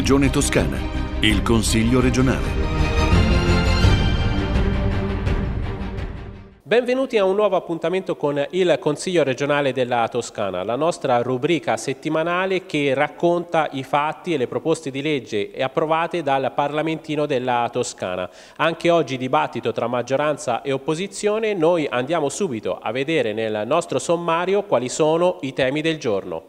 Regione Toscana, il Consiglio regionale. Benvenuti a un nuovo appuntamento con il Consiglio regionale della Toscana, la nostra rubrica settimanale che racconta i fatti e le proposte di legge approvate dal Parlamentino della Toscana. Anche oggi dibattito tra maggioranza e opposizione, noi andiamo subito a vedere nel nostro sommario quali sono i temi del giorno.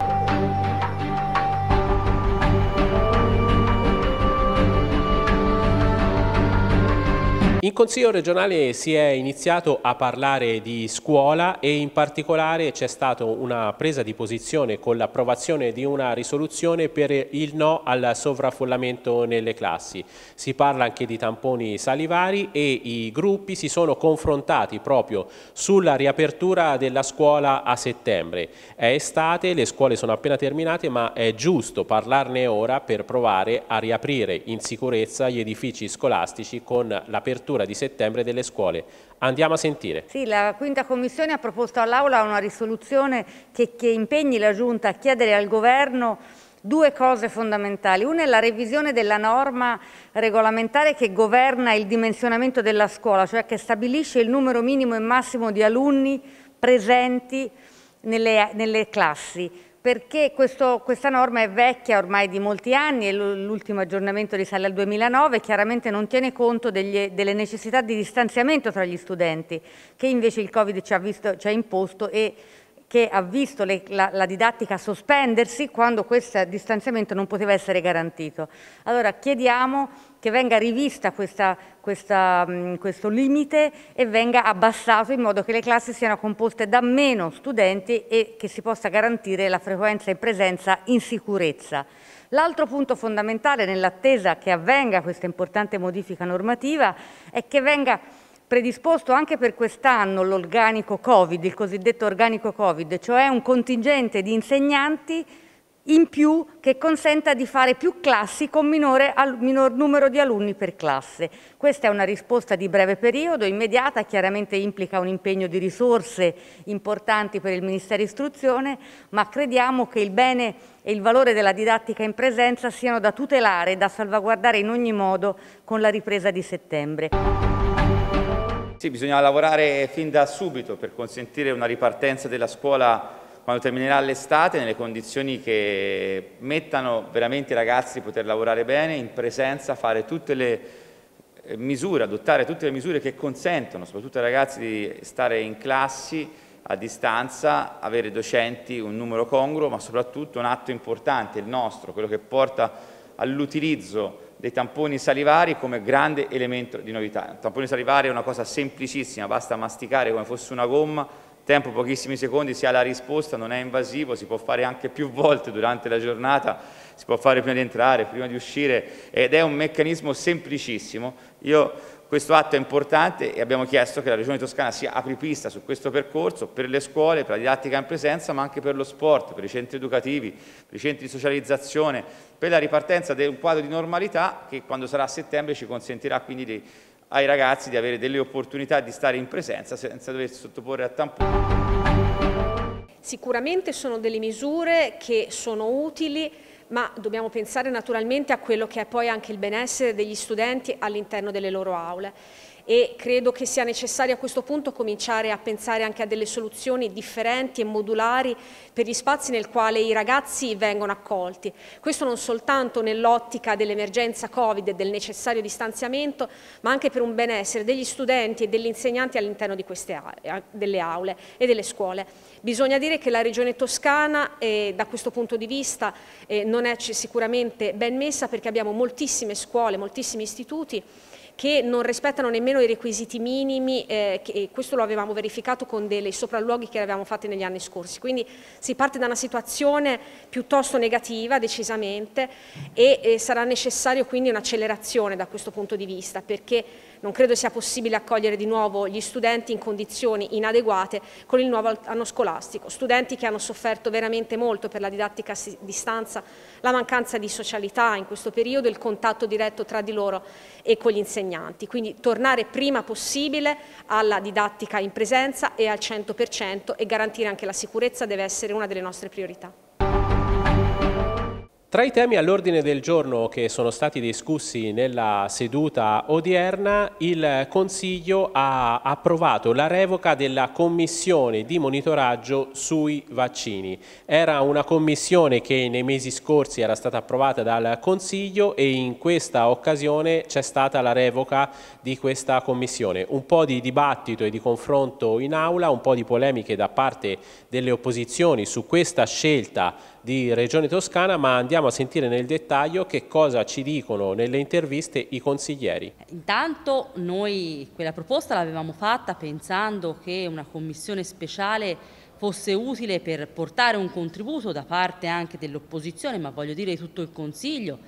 In Consiglio regionale si è iniziato a parlare di scuola e in particolare c'è stata una presa di posizione con l'approvazione di una risoluzione per il no al sovraffollamento nelle classi. Si parla anche di tamponi salivari e i gruppi si sono confrontati proprio sulla riapertura della scuola a settembre. È estate, le scuole sono appena terminate ma è giusto parlarne ora per provare a riaprire in sicurezza gli edifici scolastici con l'apertura riapertura di settembre delle scuole. Andiamo a sentire. Sì, la quinta commissione ha proposto all'Aula una risoluzione che, che impegni la Giunta a chiedere al Governo due cose fondamentali. Una è la revisione della norma regolamentare che governa il dimensionamento della scuola, cioè che stabilisce il numero minimo e massimo di alunni presenti nelle, nelle classi perché questo, questa norma è vecchia ormai di molti anni e l'ultimo aggiornamento risale al 2009, chiaramente non tiene conto degli, delle necessità di distanziamento tra gli studenti che invece il Covid ci ha, visto, ci ha imposto e che ha visto le, la, la, didattica sospendersi quando questo distanziamento non poteva essere garantito. Allora chiediamo che venga rivista questa, questa, mh, mm, questo limite e venga abbassato in modo che le classi siano composte da meno studenti e che si possa garantire la frequenza in presenza in sicurezza. L'altro punto fondamentale nell'attesa che avvenga questa importante modifica normativa è che venga predisposto anche per quest'anno l'organico Covid, il cosiddetto organico Covid, cioè un contingente di insegnanti in più che consenta di fare più classi con minore, minor numero di alunni per classe. Questa è una risposta di breve periodo, immediata, chiaramente implica un impegno di risorse importanti per il Ministero Istruzione, ma crediamo che il bene e il valore della didattica in presenza siano da tutelare e da salvaguardare in ogni modo con la ripresa di settembre. Sì, bisogna lavorare fin da subito per consentire una ripartenza della scuola quando terminerà l'estate nelle condizioni che mettano veramente i ragazzi di poter lavorare bene, in presenza, fare tutte le eh, misure, adottare tutte le misure che consentono soprattutto ai ragazzi di stare in classi a distanza, avere docenti un numero congruo, ma soprattutto un atto importante, il nostro, quello che porta all'utilizzo dei tamponi salivari come grande elemento di novità. Un tampone salivare è una cosa semplicissima, basta masticare come fosse una gomma, tempo pochissimi secondi, si ha la risposta, non è invasivo, si può fare anche più volte durante la giornata, si può fare prima di entrare, prima di uscire ed è un meccanismo semplicissimo. Io questo atto è importante e abbiamo chiesto che la Regione Toscana sia apripista su questo percorso per le scuole, per la didattica in presenza, ma anche per lo sport, per i centri educativi, per i centri di socializzazione, per la ripartenza del quadro di normalità che quando sarà a settembre ci consentirà quindi di, ai ragazzi di avere delle opportunità di stare in presenza senza doversi sottoporre a tamponi. Sicuramente sono delle misure che sono utili, ma dobbiamo pensare naturalmente a quello che è poi anche il benessere degli studenti all'interno delle loro aule e credo che sia necessario a questo punto cominciare a pensare anche a delle soluzioni differenti e modulari per gli spazi nel quale i ragazzi vengono accolti. Questo non soltanto nell'ottica dell'emergenza Covid e del necessario distanziamento, ma anche per un benessere degli studenti e degli insegnanti all'interno delle aule e delle scuole. Bisogna dire che la Regione Toscana eh, da questo punto di vista eh, non è sicuramente ben messa perché abbiamo moltissime scuole, moltissimi istituti che non rispettano nemmeno i requisiti minimi eh, che, questo lo avevamo verificato con dei sopralluoghi che avevamo fatti negli anni scorsi. Quindi si parte da una situazione piuttosto negativa decisamente e, e sarà necessario quindi un'accelerazione da questo punto di vista perché non credo sia possibile accogliere di nuovo gli studenti in condizioni inadeguate con il nuovo anno scolastico, studenti che hanno sofferto veramente molto per la didattica a distanza, la mancanza di socialità in questo periodo e il contatto diretto tra di loro e con gli insegnanti. Quindi tornare prima possibile alla didattica in presenza e al 100% e garantire anche la sicurezza deve essere una delle nostre priorità. Tra i temi all'ordine del giorno che sono stati discussi nella seduta odierna, il Consiglio ha approvato la revoca della commissione di monitoraggio sui vaccini. Era una commissione che nei mesi scorsi era stata approvata dal Consiglio e in questa occasione c'è stata la revoca di questa commissione. Un po' di dibattito e di confronto in aula, un po' di polemiche da parte delle opposizioni su questa scelta di Regione Toscana, ma andiamo a sentire nel dettaglio che cosa ci dicono nelle interviste i consiglieri. Intanto noi quella proposta l'avevamo fatta pensando che una commissione speciale fosse utile per portare un contributo da parte anche dell'opposizione, ma voglio dire tutto il Consiglio,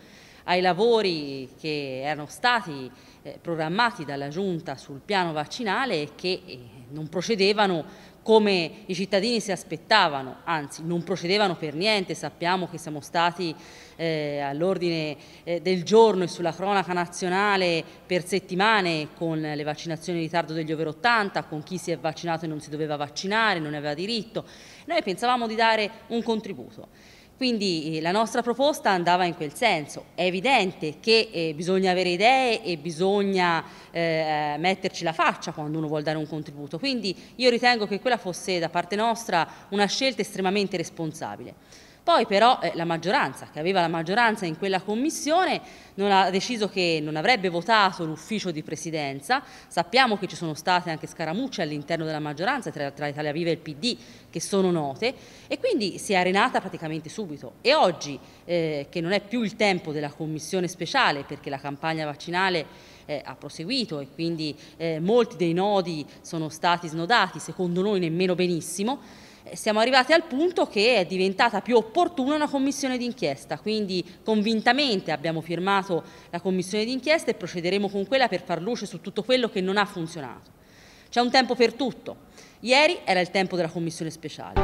ai lavori che erano stati eh, programmati dalla Giunta sul piano vaccinale e che eh, non procedevano come i cittadini si aspettavano, anzi non procedevano per niente, sappiamo che siamo stati eh, all'ordine eh, del giorno e sulla cronaca nazionale per settimane con le vaccinazioni in ritardo degli over 80, con chi si è vaccinato e non si doveva vaccinare, non aveva diritto, noi pensavamo di dare un contributo. Quindi eh, la nostra proposta andava in quel senso. È evidente che eh, bisogna avere idee e bisogna eh, eh metterci la faccia quando uno vuole dare un contributo. Quindi io ritengo che quella fosse da parte nostra una scelta estremamente responsabile. Poi però eh, la maggioranza, che aveva la maggioranza in quella commissione, non ha deciso che non avrebbe votato l'ufficio di presidenza. Sappiamo che ci sono state anche scaramucce all'interno della maggioranza tra, tra Italia Viva e il PD che sono note e quindi si è arenata praticamente subito. E oggi, eh, che non è più il tempo della commissione speciale perché la campagna vaccinale eh, ha proseguito e quindi eh, molti dei nodi sono stati snodati, secondo noi nemmeno benissimo, siamo arrivati al punto che è diventata più opportuna una commissione d'inchiesta, quindi convintamente abbiamo firmato la commissione d'inchiesta e procederemo con quella per far luce su tutto quello che non ha funzionato. C'è un tempo per tutto. Ieri era il tempo della commissione speciale.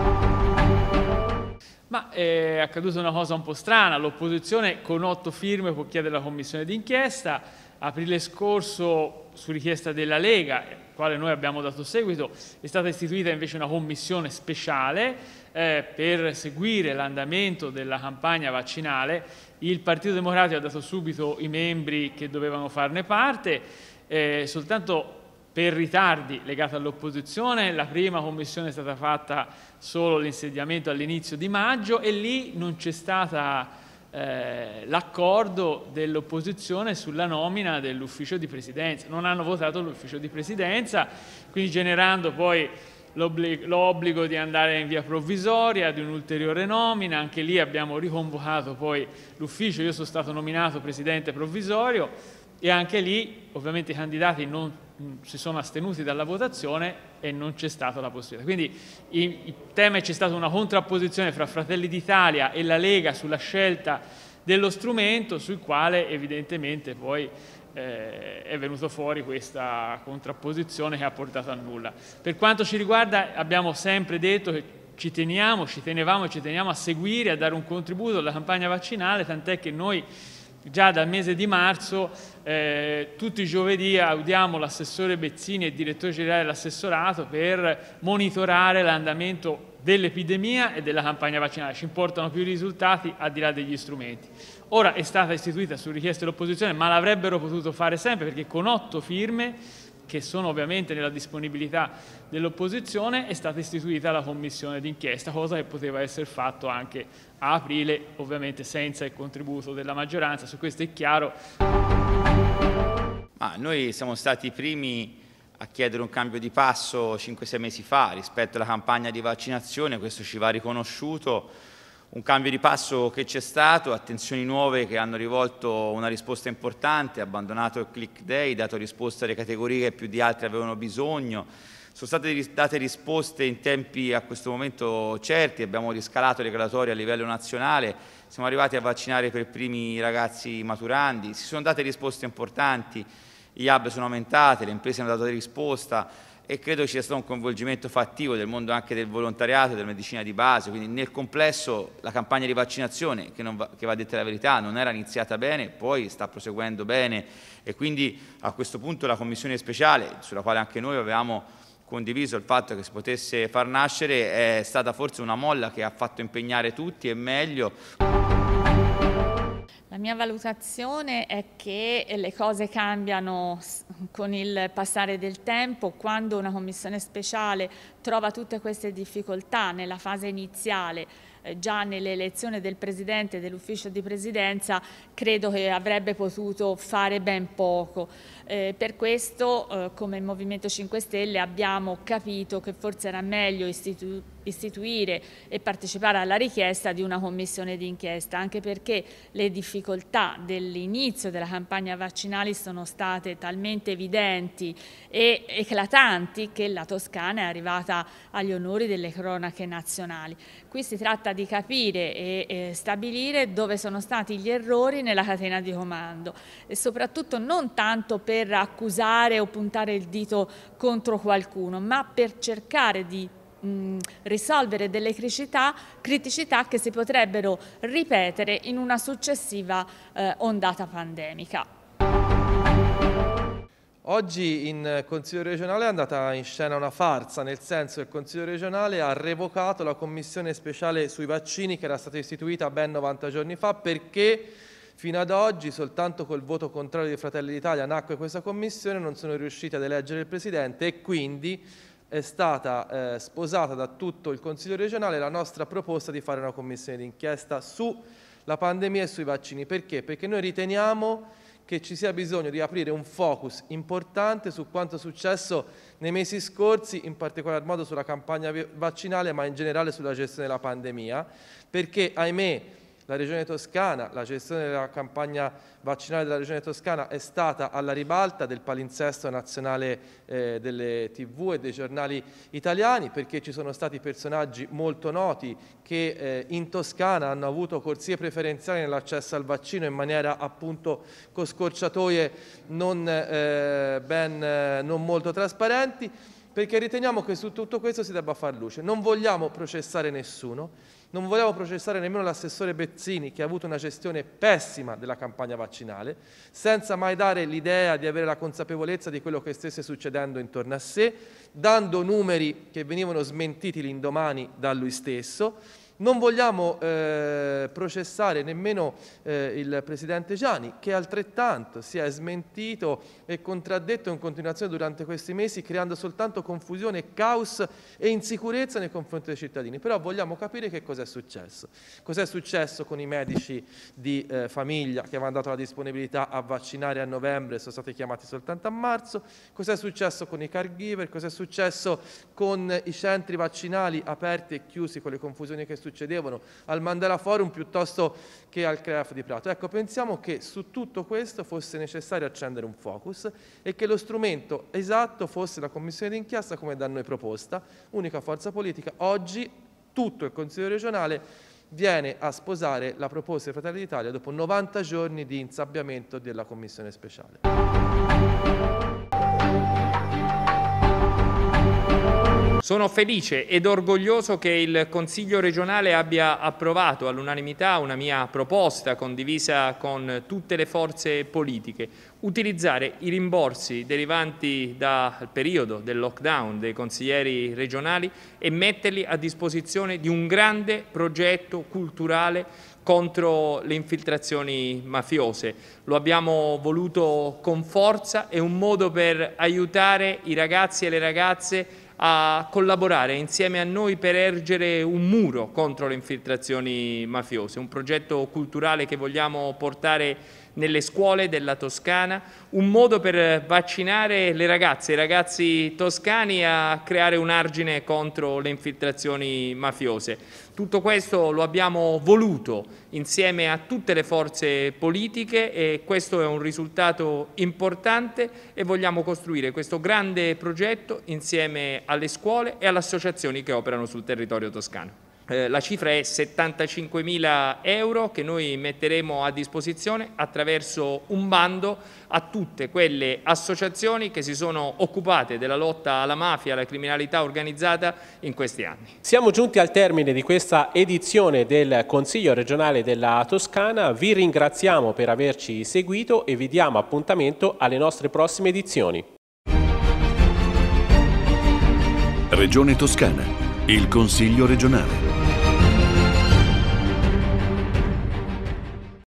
Ma eh, è accaduta una cosa un po' strana, l'opposizione con otto firme può chiedere la commissione d'inchiesta, aprile scorso su richiesta della Lega quale noi abbiamo dato seguito, è stata istituita invece una commissione speciale eh, per seguire l'andamento della campagna vaccinale. Il Partito Democratico ha dato subito i membri che dovevano farne parte, eh, soltanto per ritardi legati all'opposizione, la prima commissione è stata fatta solo l'insediamento all'inizio di maggio e lì non c'è stata eh, l'accordo dell'opposizione sulla nomina dell'ufficio di presidenza. Non hanno votato l'ufficio di presidenza, quindi generando poi l'obbligo di andare in via provvisoria, di un'ulteriore nomina, anche lì abbiamo riconvocato poi l'ufficio, io sono stato nominato presidente provvisorio, e anche lì ovviamente i candidati non mm, si sono astenuti dalla votazione e non c'è stata la possibilità. Quindi il tema è c'è stata una contrapposizione fra Fratelli d'Italia e la Lega sulla scelta dello strumento sul quale evidentemente poi eh, è venuto fuori questa contrapposizione che ha portato a nulla. Per quanto ci riguarda abbiamo sempre detto che ci teniamo, ci tenevamo e ci teniamo a seguire, a dare un contributo alla campagna vaccinale, tant'è che noi Già dal mese di marzo, eh, tutti i giovedì, audiamo l'assessore Bezzini e il direttore generale dell'assessorato per monitorare l'andamento dell'epidemia e della campagna vaccinale. Ci importano più i risultati al di là degli strumenti. Ora è stata istituita su richiesta dell'opposizione, ma l'avrebbero potuto fare sempre perché con otto firme che sono ovviamente nella disponibilità dell'opposizione, è stata istituita la commissione d'inchiesta, cosa che poteva essere fatto anche a aprile, ovviamente senza il contributo della maggioranza, su questo è chiaro. Ma noi siamo stati i primi a chiedere un cambio di passo 5-6 mesi fa rispetto alla campagna di vaccinazione, questo ci va riconosciuto un cambio di passo che c'è stato, attenzioni nuove che hanno rivolto una risposta importante, abbandonato il click day, dato risposta alle categorie che più di altre avevano bisogno, sono state date risposte in tempi a questo momento certi, abbiamo riscalato le gradatorie a livello nazionale, siamo arrivati a vaccinare per primi i ragazzi maturandi, si sono date risposte importanti, gli hub sono aumentati, le imprese hanno dato risposta, e credo ci sia stato un coinvolgimento fattivo del mondo anche del volontariato, della medicina di base, quindi nel complesso la campagna di vaccinazione, che, va, che va detta la verità, non era iniziata bene, poi sta proseguendo bene e quindi a questo punto la commissione speciale, sulla quale anche noi avevamo condiviso il fatto che si potesse far nascere, è stata forse una molla che ha fatto impegnare tutti e meglio. La mia valutazione è che le cose cambiano con il passare del tempo quando una commissione speciale trova tutte queste difficoltà nella fase iniziale eh, già nell'elezione del presidente e dell'ufficio di presidenza credo che avrebbe potuto fare ben poco. Eh, per questo eh, come Movimento 5 Stelle abbiamo capito che forse era meglio istituire istituire e partecipare alla richiesta di una commissione d'inchiesta, anche perché le difficoltà dell'inizio della campagna vaccinale sono state talmente evidenti e eclatanti che la Toscana è arrivata agli onori delle cronache nazionali. Qui si tratta di capire e stabilire dove sono stati gli errori nella catena di comando e soprattutto non tanto per accusare o puntare il dito contro qualcuno, ma per cercare di mh, risolvere delle criticità, criticità, che si potrebbero ripetere in una successiva eh, ondata pandemica. Oggi in Consiglio regionale è andata in scena una farsa, nel senso che il Consiglio regionale ha revocato la commissione speciale sui vaccini che era stata istituita ben 90 giorni fa perché Fino ad oggi soltanto col voto contrario di Fratelli d'Italia nacque questa commissione, non sono riusciti ad eleggere il Presidente e quindi è stata eh, sposata da tutto il Consiglio regionale la nostra proposta di fare una commissione d'inchiesta sulla pandemia e sui vaccini. Perché? Perché noi riteniamo che ci sia bisogno di aprire un focus importante su quanto è successo nei mesi scorsi, in particolar modo sulla campagna vaccinale, ma in generale sulla gestione della pandemia, perché ahimè la Regione Toscana, la gestione della campagna vaccinale della Regione Toscana è stata alla ribalta del palinsesto nazionale eh, delle tv e dei giornali italiani perché ci sono stati personaggi molto noti che eh, in Toscana hanno avuto corsie preferenziali nell'accesso al vaccino in maniera appunto con scorciatoie non, eh, ben, eh, non molto trasparenti perché riteniamo che su tutto questo si debba far luce. Non vogliamo processare nessuno, non vogliamo processare nemmeno l'assessore Bezzini che ha avuto una gestione pessima della campagna vaccinale, senza mai dare l'idea di avere la consapevolezza di quello che stesse succedendo intorno a sé, dando numeri che venivano smentiti l'indomani da lui stesso non vogliamo eh, processare nemmeno eh, il Presidente Gianni, che altrettanto si è smentito e contraddetto in continuazione durante questi mesi, creando soltanto confusione, caos e insicurezza nei confronti dei cittadini. Però vogliamo capire che cosa è successo. Cos'è successo con i medici di eh, famiglia che avevano dato la disponibilità a vaccinare a novembre e sono stati chiamati soltanto a marzo? Cos'è successo con i caregiver? Cos'è successo con i centri vaccinali aperti e chiusi con le confusioni che sono succedevano al Mandela Forum piuttosto che al CREAF di Prato. Ecco, pensiamo che su tutto questo fosse necessario accendere un focus e che lo strumento esatto fosse la commissione d'inchiesta come da noi proposta, unica forza politica. Oggi tutto il Consiglio regionale viene a sposare la proposta dei Fratelli d'Italia dopo 90 giorni di insabbiamento della commissione speciale. Applausi Sono felice ed orgoglioso che il Consiglio regionale abbia approvato all'unanimità una mia proposta condivisa con tutte le forze politiche, utilizzare i rimborsi derivanti dal periodo del lockdown dei consiglieri regionali e metterli a disposizione di un grande progetto culturale contro le infiltrazioni mafiose. Lo abbiamo voluto con forza, è un modo per aiutare i ragazzi e le ragazze a collaborare insieme a noi per ergere un muro contro le infiltrazioni mafiose, un progetto culturale che vogliamo portare nelle scuole della Toscana, un modo per vaccinare le ragazze, i ragazzi toscani a creare un argine contro le infiltrazioni mafiose. Tutto questo lo abbiamo voluto insieme a tutte le forze politiche e questo è un risultato importante e vogliamo costruire questo grande progetto insieme alle scuole e alle associazioni che operano sul territorio toscano. Eh, la cifra è 75.000 euro che noi metteremo a disposizione attraverso un bando a tutte quelle associazioni che si sono occupate della lotta alla mafia, alla criminalità organizzata in questi anni. Siamo giunti al termine di questa edizione del Consiglio regionale della Toscana, vi ringraziamo per averci seguito e vi diamo appuntamento alle nostre prossime edizioni. Regione Toscana, il Consiglio regionale.